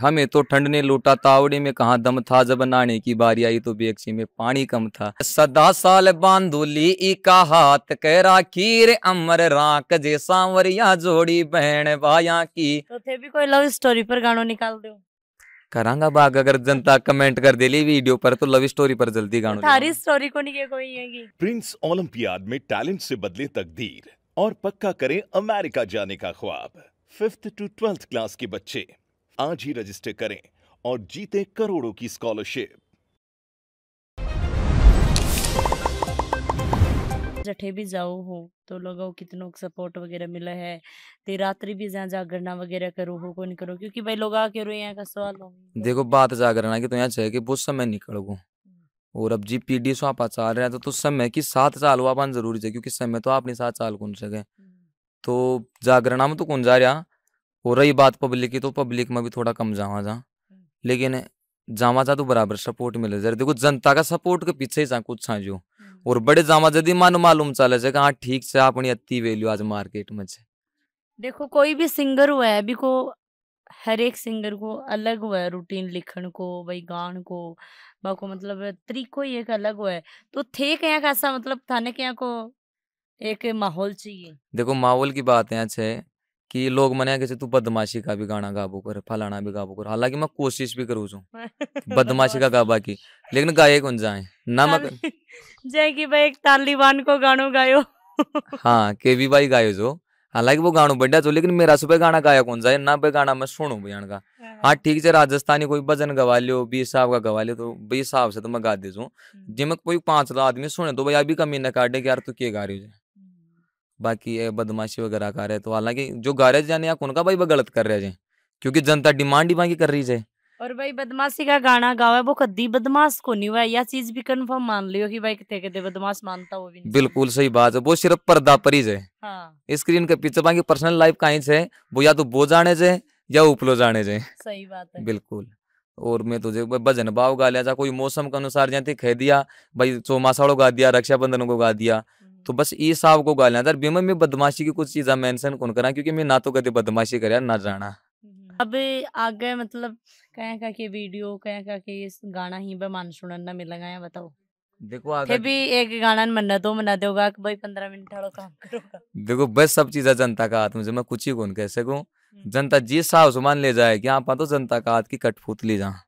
हमें तो ठंड ने लूटा तावड़ी में कहा दम था जब नाने की बारी आई तो बेक्सी में पानी कम था सदा साल बांधुली इका हाथ कह राखी रे अमर राक जे सांवरिया जोड़ी बहन बाया की तो थे भी कोई लव स्टोरी पर गानो निकाल दो करांगा बाग अगर जनता कमेंट कर देली वीडियो पर तो लव स्टोरी पर जल्दी तो गाना थारी स्टोरी को नहीं के कोई प्रिंस ओलंपियाड में टैलेंट से बदले तकदीर और पक्का करें अमेरिका जाने का ख्वाब फिफ्थ टू ट्वेल्थ क्लास के बच्चे आज ही रजिस्टर करें और जीते करोड़ों की स्कॉलरशिप जठे भी जाओ हो तो लोगों कितनों को सपोर्ट वगैरह मिला है ते रात्रि भी जहाँ जागरना वगैरह करो हो को नहीं करो क्योंकि भाई लोग आके रो यहाँ का सवाल हो देखो बात जागरना की तो यहाँ चाहिए कि बहुत समय निकल गो हम्म। और अब जी पीडी सो आप चाल रहे हैं तो, तो समय की साथ चाल हुआ अपन जरूरी है क्योंकि समय तो आप नहीं साथ चाल कौन सके हम्म। तो जागरणा में तो कौन जा रहा और रही बात पब्लिक की तो पब्लिक में भी थोड़ा कम जावा जा हम्म। लेकिन जामा जा तो बराबर सपोर्ट मिले जरा देखो जनता का सपोर्ट के पीछे ही जा कुछ छा जो हम्म। और बड़े जामा जदी मानो मालूम चले जाए हाँ ठीक से अपनी अति वैल्यू आज मार्केट में से देखो कोई भी सिंगर हुआ है अभी को हर एक सिंगर को अलग हुआ है रूटीन लिखन को भाई गान को बाको मतलब तरीको ही एक अलग हुआ है तो थे क्या का ऐसा मतलब थाने क्या को एक माहौल चाहिए देखो माहौल की बात है अच्छे कि लोग मने कैसे तू बदमाशी का भी गाना गाबो कर फलाना भी गाबो कर हालांकि मैं कोशिश भी करूँ छू बदमाशी का गाबा की लेकिन गाए कौन जाए ना मैं जय की भाई एक तालिबान को गानो गायो हाँ के भी भाई गायो जो हालांकि वो गानो बढ़िया छो लेकिन मेरा सुबह गाना गाया कौन जाए ना भाई गाना मैं सुनू भैया का हाँ, हाँ ठीक है राजस्थानी कोई भजन गवा लियो बी साहब का गवा लियो तो बीस साहब से तो मैं गा दे जो हम्म। जिनमें कोई पांच आदमी सुने तो भाई अभी कमी न काटे कि यार तू के गा रही हो बाकी ये बदमाशी वगैरह कर रहे तो हालांकि जो गारे रहे जाने आप उनका भाई वो गलत कर रहे हैं क्योंकि जनता डिमांड ही वहाँ कर रही है और भाई बदमाशी का गाना गावे वो कदी बदमाश को नहीं हुआ या चीज भी कंफर्म मान लियो कि भाई कितने कितने बदमाश मानता वो भी बिल्कुल सही बात है वो सिर्फ पर्दा पर ही है हाँ। स्क्रीन के पीछे बाकी पर्सनल लाइफ का ही है वो या तो वो जाने से या उपलो जाने से सही बात है बिल्कुल और मैं तुझे तो भजन भाव गा लिया जा कोई मौसम के अनुसार जहाँ थे कह दिया भाई चौमासाड़ो गा दिया रक्षाबंधन को गा दिया तो बस ये साहब को गाल दर बीमा में बदमाशी की कुछ चीज़ा मेंशन कौन करा क्योंकि मैं ना तो कभी बदमाशी करा ना जाना हम्म। अब आगे मतलब कहें का के वीडियो कहें का के गाना ही बे सुनन ना मिलेगा या बताओ देखो आगे भी एक गाना मना दो मना दोगा कि भाई पंद्रह मिनट थोड़ा काम करोगा देखो बस सब चीज़ा जनता का हाथ में मैं कुछ ही कौन कह सकूँ हम्म। जनता जिस साहब सुमान ले जाए कि आप हाँ, तो जनता का हाथ की कठपुतली जहाँ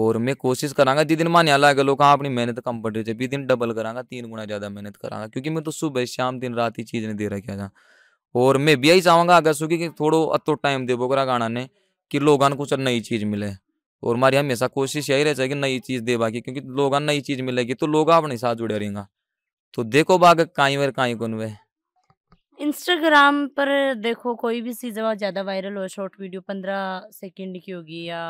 और मैं कोशिश करांगा जिस दिन माने अलग लोग हाँ अपनी मेहनत कम पड़ रही है भी दिन डबल करांगा तीन गुना ज्यादा मेहनत करांगा क्योंकि मैं तो सुबह शाम दिन रात ही चीज नहीं दे रखा था और मैं भी यही चाहूंगा अगर सुखे कि थोड़ो अतो टाइम दे बोकरा गाना ने कि लोगों को नई चीज मिले और हमारी हमेशा कोशिश यही रह जाए जाएगी नई चीज दे बाकी क्योंकि लोग नई चीज मिलेगी तो लोग अपने साथ जुड़े रहेंगे तो देखो बाग कहीं वर कहीं कौन वे इंस्टाग्राम पर देखो कोई भी चीज़ ज़्यादा वायरल हो शॉर्ट वीडियो पंद्रह सेकंड की होगी या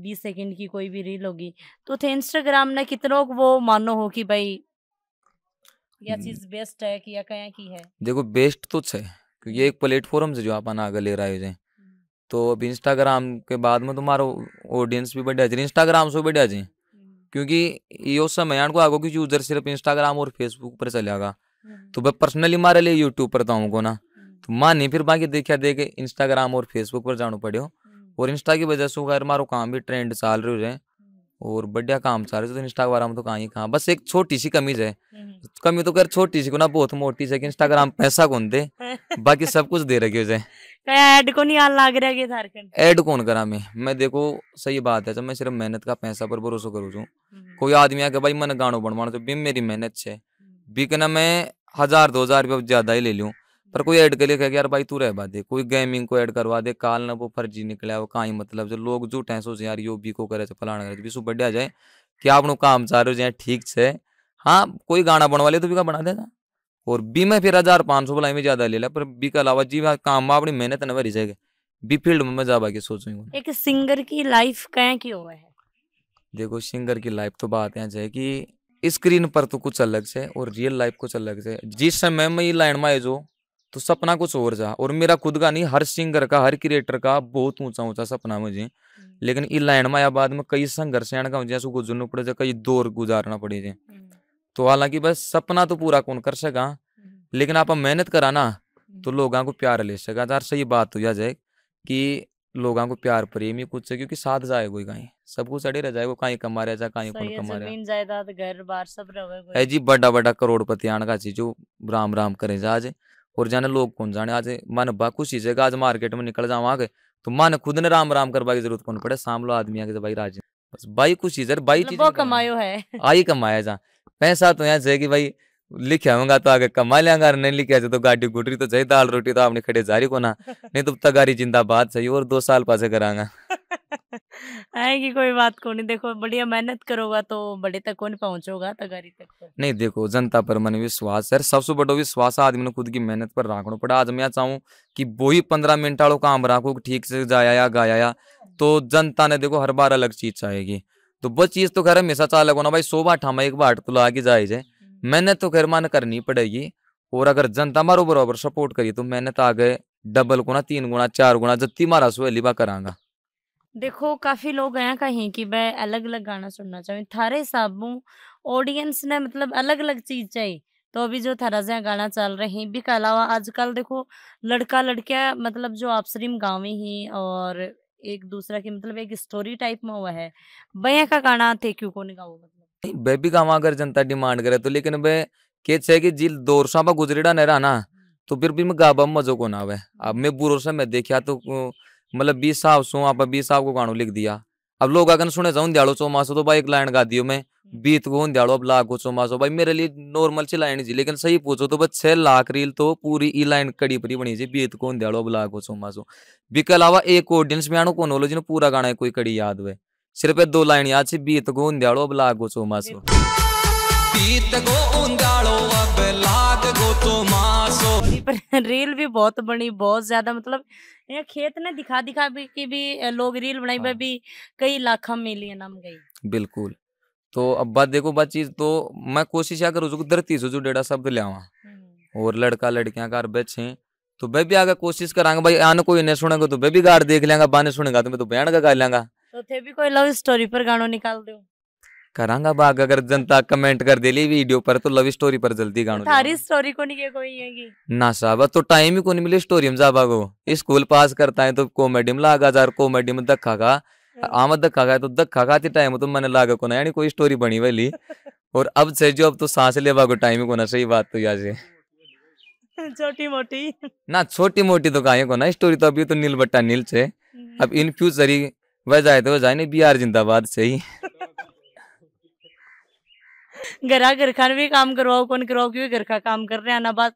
बीस सेकंड की कोई भी रील होगी तो थे इंस्टाग्राम ने कितनों वो मानो हो कि भाई यह हम्म। चीज बेस्ट है कि या क्या की है देखो बेस्ट तो है क्योंकि ये एक प्लेटफॉर्म से जो आप आगे ले रहे हैं हम्म। तो अब इंस्टाग्राम के बाद में तुम्हारा ऑडियंस भी बढ़िया जाए इंस्टाग्राम से बढ़िया जाए हम्म। क्योंकि यो समय को आगो कि यूजर सिर्फ इंस्टाग्राम और फेसबुक पर चलेगा तो मैं पर्सनली मारे लिए यूट्यूब पर था तो को ना तो माँ नहीं फिर बाकी देखा देखे इंस्टाग्राम और फेसबुक पर जाना पड़े हो और इंस्टा की वजह से यार मारो काम भी ट्रेंड चाल रहे हैं और बढ़िया काम चाल रहे तो इंस्टाग्राम में तो कहाँ ही कहाँ बस एक छोटी सी कमीज है कमी तो खैर छोटी सी को ना बहुत मोटी से इंस्टाग्राम पैसा कौन दे बाकी सब कुछ दे रखे उसे ऐड को नहीं आल लाग रहा ऐड कौन करा मैं मैं देखो सही बात है जब मैं सिर्फ मेहनत का पैसा पर भरोसा करूँ जू हम्म। कोई आदमी आके भाई मन गानो बनवाना तो बिम मेरी मेहनत है बिकना मैं हजार दो हजार रुपये ज्यादा ही ले लूँ पर कोई ऐड के लिए कह यार भाई तू रह दे कोई गेमिंग को ऐड करवा दे काल ना वो फर्जी निकला वो कहीं मतलब जो लोग जूट हैं सोच यार यो बी को करे फलाना करे बीसू बढ़िया जाए कि आप काम चाह रहे हो जाए ठीक से हाँ कोई गाना बनवा ले तो भी का बना देगा और बी में फिर हजार पाँच सौ बुलाई में ज्यादा ले लिया पर बी के अलावा जी काम में अपनी मेहनत ना भरी जाएगी बी फील्ड में जा बाकी सोचूंगी एक सिंगर की लाइफ कह की हुआ है देखो सिंगर की लाइफ तो बात यहाँ जाए कि स्क्रीन पर तो कुछ अलग से और रियल लाइफ कुछ अलग से जिस समय में ये लाइन में आए जो तो सपना कुछ और जा और मेरा खुद का नहीं हर सिंगर का हर क्रिएटर का बहुत ऊंचा ऊंचा सपना मुझे हम्म। लेकिन इ लाइन में बाद में कई संघर्ष का मुझे गुजरना पड़े जाए कई दौर गुजारना पड़े जाए हम्म। तो हालांकि बस सपना तो पूरा कौन कर सका हम्म। लेकिन आप मेहनत करा ना तो लोगों को प्यार ले सका यार सही बात तो यह जाए कि लोगों को प्यार प्रेम ही कुछ क्योंकि साथ जाए कोई कहीं सब कुछ अड़े रह जाएगा कहीं कमा जाए कहीं कौन कमा सब रहे जी बड़ा बड़ा करोड़पति आने का चीज जो राम राम करे जा और जाने लोग कौन जाने आज मन खुशी जगह आज मार्केट में निकल जाऊँ आगे तो मन खुद ने राम राम करवा की जरूरत कौन पड़े सामलो आदमी आगे भाई राज बस भाई कुछ चीज भाई चीज कमायो है आई कमाया जा पैसा तो यहाँ जाएगी भाई लिखा होगा तो आगे कमा लेंगे और नहीं लिखा तो, तो गाड़ी गुटरी तो चाहिए दाल रोटी तो आपने खड़े जारी को ना नहीं तो तगारी जिंदाबाद सही और दो साल पास करांगा है कि कोई बात को नहीं देखो बढ़िया मेहनत करोगा तो बड़े तक कौन पहुंचोगा तो गरीब तक नहीं देखो जनता पर मन विश्वास है सबसे बड़ो विश्वास आदमी ने खुद की मेहनत पर राखना पड़ा आज मैं चाहूँ की वो ही पंद्रह मिनट वालों काम राखो ठीक से जाया या गाया या तो जनता ने देखो हर बार अलग चीज चाहेगी तो वो चीज तो खैर हमेशा लगो ना भाई सो बाट हम एक बाट तो लागे जाए जाए हम्म। मेहनत तो खैर मान करनी पड़ेगी और अगर जनता मारो बराबर सपोर्ट करिए तो मेहनत आ गए डबल गुना तीन गुना चार गुना जत्ती मारा सो लिबा करांगा देखो काफी लोग आया कहीं कि मैं अलग अलग गाना सुनना चाहूँ थारे हिसाबों ऑडियंस ने मतलब अलग अलग चीज चाहिए तो अभी जो थारा जहाँ गाना चल रहे हैं भी के अलावा आजकल देखो लड़का लड़किया मतलब जो आपसरी गाँव में ही और एक दूसरा की मतलब एक स्टोरी टाइप में हुआ है बया का गाना थे क्यों को निकाओ मतलब वह भी गाँव अगर जनता डिमांड करे तो लेकिन वह के छे कि जी दोरसा पर गुजरेड़ा नहीं रहा ना तो फिर भी मैं गाबा मजो को ना वे अब मैं बुरो से मैं देखा तो मतलब बीस साहब सो आप बीस साहब को गाणो लिख दिया अब लोग अगर सुने जाऊं दियाड़ो चौमासो तो भाई एक लाइन गा दियो मैं हम्म। बीत गो दियाड़ो अब लाख हो चौमासो भाई मेरे लिए नॉर्मल सी लाइन जी लेकिन सही पूछो तो बस छह लाख रील तो पूरी ई लाइन कड़ी परी बनी जी बीत को दियाड़ो अब लाख हो चौमासो के अलावा एक ऑडियंस में आनो कौन जिन्हें पूरा गाना कोई कड़ी याद हुए सिर्फ दो लाइन याद से बीत गो दियाड़ो अब लाख हो चौमासो बीत गो दियाड़ो अब रील भी बहुत बनी बहुत ज्यादा मतलब यहाँ खेत ने दिखा दिखा भी कि भी लोग रील बनाई हाँ। भी कई लाखों मिलियन हम गई बिल्कुल तो अब बात देखो बात चीज तो मैं कोशिश या करूँ धरती से जो डेढ़ा शब्द ले आवा हम्म। और लड़का लड़कियां घर बेचे तो मैं भी आगे कोशिश करांगा भाई आने कोई नहीं सुनेगा तो मैं भी गार देख लेंगा बाने सुनेगा तो मैं तो बयान का गा लेंगा तो थे भी कोई लव स्टोरी पर गानों निकाल दो करांगा बाग अगर जनता कमेंट कर देली वीडियो पर तो लव स्टोरी पर जल्दी गानो थारी स्टोरी को नहीं के कोई हैगी ना साहब तो टाइम ही को नहीं मिले स्टोरी में जा भागो स्कूल पास करता है तो कॉमेडी में लागा जार कॉमेडी में धक्का का हाँ। आमद धक्का का तो धक्का खाती टाइम तो मैंने लागा को ना यानी कोई स्टोरी बनी वाली और अब से जो अब तो सांस ले भागो टाइम ही को ना सही बात तो या से छोटी मोटी ना छोटी मोटी तो कहा को ना स्टोरी तो अभी तो नील बट्टा नील से हम्म। अब इन फ्यूचर ही वह जाए तो वह जाए नहीं बिहार जिंदाबाद से ही घर घर खान भी काम करवाओ कौन करवाओ क्यों घर का काम कर रहे हैं ना बात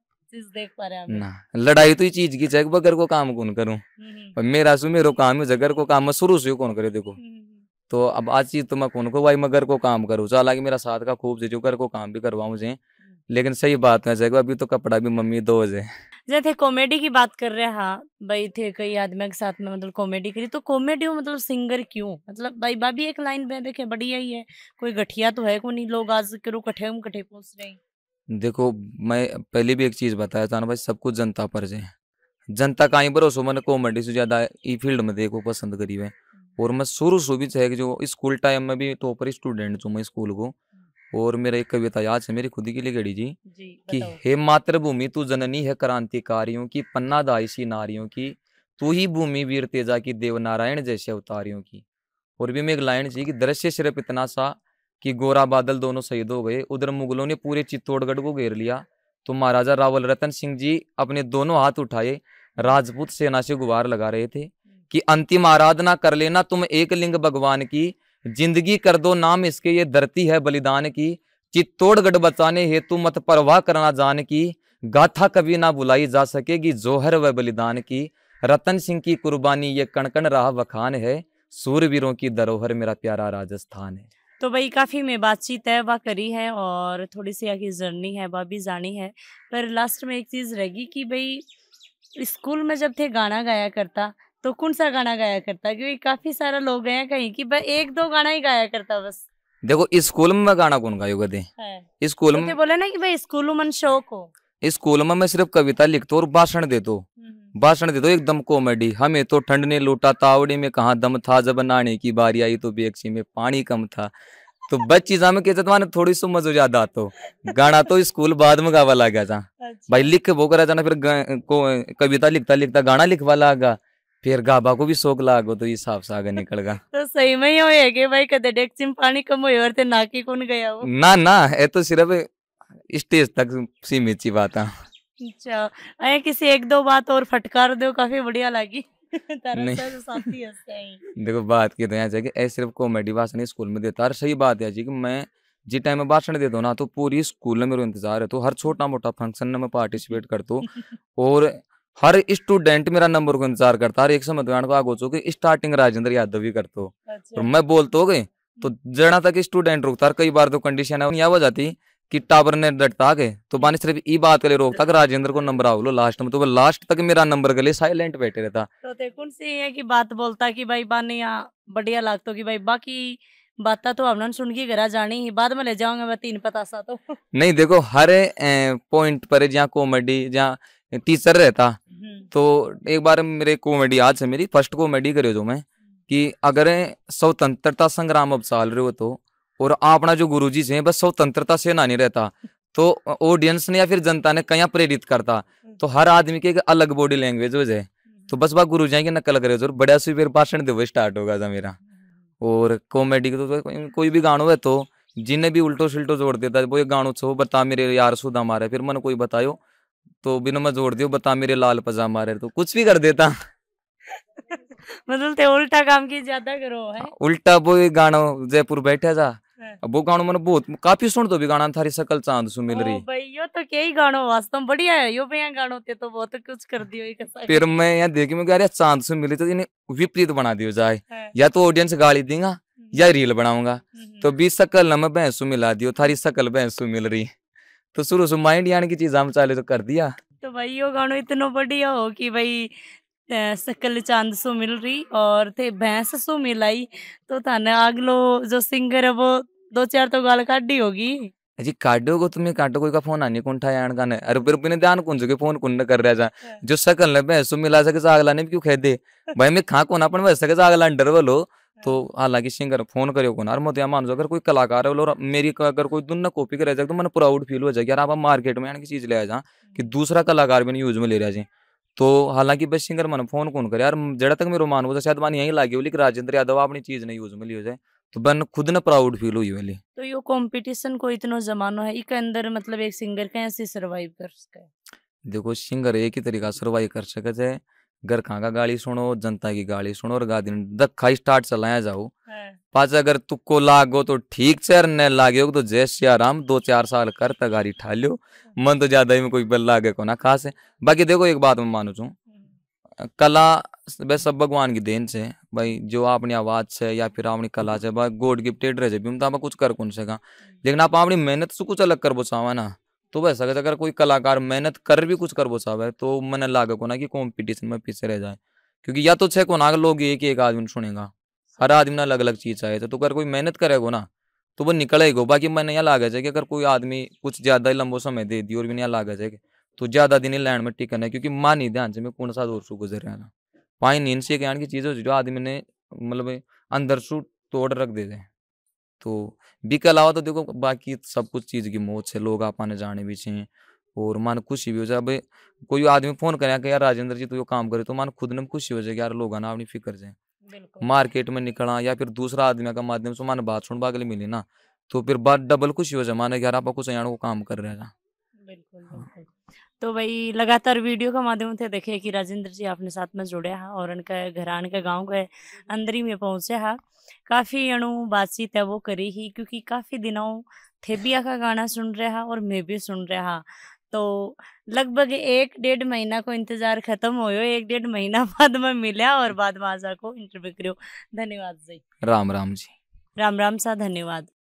देख पा रहे हैं ना लड़ाई तो ही चीज की चाहिए घर को काम कौन करूँ हम्म, हम्म। मेरा सु मेरा काम है घर को काम मैं शुरू से कौन करे देखो हम्म, तो अब आज चीज तो मैं कौन को भाई मैं घर को काम करूँ चालाकि मेरा साथ का खूब जो घर को काम भी करवाऊ जे लेकिन सही बात है जगह अभी तो कपड़ा भी मम्मी दो बजे जैसे कॉमेडी की बात कर रहे हाँ भाई थे कई आदमी के साथ में मतलब कॉमेडी करी तो कॉमेडी मतलब सिंगर क्यों मतलब भाई भाभी एक लाइन में देखे बढ़िया ही है कोई गठिया तो है को नहीं लोग आज करो कठे हम कठे पहुंच रहे देखो मैं पहले भी एक चीज बताया था ना भाई सब कुछ जनता पर जाए जनता का ही भरोसो मैंने कॉमेडी से ज्यादा ई फील्ड में देखो पसंद करी है हम्म। और मैं शुरू से भी चाहे जो स्कूल टाइम में भी टॉपर स्टूडेंट हूँ मैं स्कूल को और मेरा एक कविता याद है मेरी खुद के लिए गड़ी जी, जी कि हे मातृभूमि तू जननी है क्रांतिकारियों की पन्ना सी नारियों की तू ही भूमि वीर तेजा की देव नारायण जैसे अवतारियों की और भी मैं एक लाइन थी कि दृश्य सिर्फ इतना सा कि गोरा बादल दोनों शहीद हो गए उधर मुगलों ने पूरे चित्तौड़गढ़ को घेर लिया तो महाराजा रावल रतन सिंह जी अपने दोनों हाथ उठाए राजपूत सेना से गुबार लगा रहे थे हम्म। कि अंतिम आराधना कर लेना तुम एक लिंग भगवान की जिंदगी कर दो नाम इसके ये धरती है बलिदान की चित्तौड़गढ़ बचाने हेतु मत परवाह करना जान की गाथा कभी ना बुलाई जा सकेगी जोहर व बलिदान की रतन सिंह की कुर्बानी ये कणकण रहा वखान है सूरवीरों की धरोहर मेरा प्यारा राजस्थान है तो भाई काफ़ी में बातचीत है वह करी है और थोड़ी सी आगे जर्नी है वह भी जानी है पर लास्ट में एक चीज़ रहेगी कि भाई स्कूल में जब थे गाना गाया करता तो कौन सा गाना गाया करता क्योंकि काफी सारा लोग गए कहीं की एक दो गाना ही गाया करता बस देखो स्कूल में मैं गाना कौन गायो कदे स्कूल तो में बोले ना कि भाई स्कूल मन शौक हो स्कूल में मैं सिर्फ कविता लिखता और भाषण देता हम्म, हम्म। भाषण दे दो एकदम कॉमेडी हमें तो ठंड ने लूटा तावड़ी में कहा दम था जब नाने की बारी आई तो बेक्सी में पानी कम था तो बस चीजा में तुम्हारे तो थोड़ी सो मजो ज्यादा तो गाना तो स्कूल बाद में गावा लागा था अच्छा। भाई लिख वो करा जाना फिर को, कविता लिखता लिखता गाना लिखवा लागा फिर गाबा को भी शोक लागो तो ये साफ सागर निकल गया तो सही में ही भाई कदे डेक्स पानी कम होए नाकी कौन गया वो ना ना ये तो सिर्फ स्टेज तक सीमित सी बात है अच्छा किसी एक दो बात और फटकार दो काफी बढ़िया लगी देखो बात की तो सिर्फ कॉमेडी भाषण स्कूल में देता सही बात है कि मैं जिस टाइम में भाषण देता हूँ ना तो पूरी स्कूल में मेरा इंतजार है तो हर छोटा मोटा फंक्शन में मैं पार्टिसिपेट करता हूँ और हर स्टूडेंट मेरा नंबर को इंतजार करता हर एक समय दुकान को आगो चुके स्टार्टिंग राजेंद्र यादव ही करते अच्छा। मैं बोलते हो गए तो जड़ा तक स्टूडेंट रोकता कई बार तो कंडीशन है हो जाती कि टावर ने डटता के तो बानी सिर्फ ई बात के लिए रोकता कि राजेंद्र को नंबर आओ लो लास्ट में तो वो लास्ट तक मेरा नंबर के लिए साइलेंट बैठे रहता तो देखो से है कि बात बोलता कि भाई बानी बढ़िया लागतो कि भाई बाकी बाता तो हमने सुन के घर जानी ही बाद में ले जाऊंगा मैं तीन पतासा तो नहीं देखो हर पॉइंट पर जहाँ कॉमेडी जहाँ टीचर रहता हम्म। तो एक बार मेरे कॉमेडी आज है मेरी फर्स्ट कॉमेडी करे जो मैं कि अगर स्वतंत्रता संग्राम अब चाल रहे हो तो और अपना जो गुरु जी से बस स्वतंत्रता से ना नहीं रहता तो ऑडियंस ने या फिर जनता ने कहीं प्रेरित करता तो हम्म। हर आदमी के एक अलग बॉडी लैंग्वेज हो जाए तो बस बात गुरु जी की नकल करे तो, और बढ़िया से फिर भाषण दे स्टार्ट होगा था मेरा और कॉमेडी का तो, तो कोई भी गाना है तो जिन्हें भी उल्टो सिल्टो जोड़ देता वो एक गानों छो बता मेरे यार सुधा मारे फिर मैंने कोई बतायो तो बिना मैं जोड़ दियो बता मेरे लाल पजामा रहे तो कुछ भी कर देता मतलब ते उल्टा काम की ज्यादा करो है हाँ, उल्टा वो गाना जयपुर बैठा जा हाँ। वो गानो मैंने बहुत काफी सुन तो भी गाना थारी शकल चांद सु मिल रही भाई यो तो के गानो वास्तव में बढ़िया है यो भी यहाँ गानो ते तो बहुत कुछ कर दियो एक फिर मैं यहाँ देखी मैं अरे चांद सु मिली तो इन्हें विपरीत बना दियो जाए हाँ। या तो ऑडियंस गाली देगा हम्म। या रील बनाऊंगा हम्म। तो भी सकल न मैं भैंसू मिला दियो थारी सकल भैंसू मिल रही तो शुरू से माइंड यानी की चीज हम चाले तो कर दिया तो भाई यो गानो इतनो बढ़िया हो कि भाई सकल चांद सो मिल रही और थे भैंस सो मिलाई तो थाने अगलो जो सिंगर है वो दो चार तो गाल काटी होगी जी काटो को तुम्हें काटो कोई का फोन आनी कौन ठा यान काने अरे फिर बिना ध्यान कौन जो फोन कौन कर रहा जा अच्छा। जो सकल ने भैंस मिला सके सागला ने क्यों खेदे भाई मैं खा कौन अपन वैसे के सागला अंडर वालो तो हालांकि सिंगर फोन करियो को ना मैं तो मान जो अगर कोई कलाकार है और मेरी अगर कोई दुन कॉपी करे जाए तो मैंने प्राउड फील हो जाएगी यार आप मार्केट में की चीज़ ले आ जा कि हम्म। दूसरा कलाकार भी यूज में ले रहा जी तो हालांकि बस सिंगर मैंने फोन कौन करे यार जड़ा तक मेरा मान हो शायद मान यहीं लागे लेकिन राजेंद्र यादव अपनी चीज़ नहीं यूज में ली हो जाए तो बन खुद ना प्राउड फील हुई वाली तो यो कंपटीशन को इतनो जमानो है इके अंदर मतलब एक सिंगर कैसे सरवाइव कर सके देखो सिंगर एक ही तरीका सरवाइव कर सके घर खा का गाली सुनो जनता की गाली सुनो और गादी दखा स्टार्ट चलाया जाओ हाँ। पाच अगर तुक्को लागो तो ठीक से न लागे तो जय श्री राम दो चार साल कर तगारी ठा लियो मन तो ज्यादा ही कोई बल लागे को ना खास है बाकी देखो एक बात मैं मानू छू कला वे सब भगवान की देन से भाई जो अपनी आवाज से या फिर अपनी कला से भाई गोड गिफ्टेड रहे भी तो कुछ कर कौन से लेकिन आप अपनी मेहनत से कुछ अलग कर बचावा ना तो वैसा सकता अगर कोई कलाकार मेहनत कर भी कुछ कर साहब है तो मैंने लागे को ना कि कॉम्पिटिशन में पीछे रह जाए क्योंकि या तो छे को ना लोग एक एक आदमी सुनेगा हर आदमी ने अलग अलग चीज चाहिए तो अगर कोई मेहनत करेगा ना तो वो निकलेगा बाकी मैंने यहाँ लागे जाए कि अगर कोई आदमी कुछ ज्यादा ही लंबो समय दे दिए और भी यहाँ लागे जाए तो ज्यादा दिन लाइन में टिकन है क्योंकि मान नहीं ध्यान से मैं कौन सा दौर से गुजर रहा ना पाई नींद से कहने की चीज जो आदमी ने मतलब अंदर से तोड़ रख दे दें तो बी के अलावा तो देखो बाकी सब कुछ चीज़ की मौत है लोग आप आने जाने भी चाहिए और मन खुशी भी हो जाए भाई कोई आदमी फोन करे कि यार राजेंद्र जी तू तो ये काम करे तो मन खुद ने खुशी हो जाए यार लोग ना अपनी फिक्र जाए मार्केट में निकला या फिर दूसरा आदमी का माध्यम से मान बात सुन बागली मिली ना तो फिर बात डबल खुशी हो जाए माने यार आप कुछ यहाँ को काम कर रहे हैं बिल्कुल हाँ। तो भाई लगातार वीडियो के माध्यम से देखे कि राजेंद्र जी आपने साथ में जुड़े हैं और उनका घरान के गाँव के अंदर ही में पहुंचे हैं काफ़ी अणु बातचीत है वो करी ही क्योंकि काफ़ी दिनों थेबिया का गाना सुन रहा और मैं भी सुन रहा तो लगभग एक डेढ़ महीना को इंतजार खत्म हो एक डेढ़ महीना बाद में मिला और बाद में आजा को इंटरव्यू करो धन्यवाद जी राम राम जी राम राम सा धन्यवाद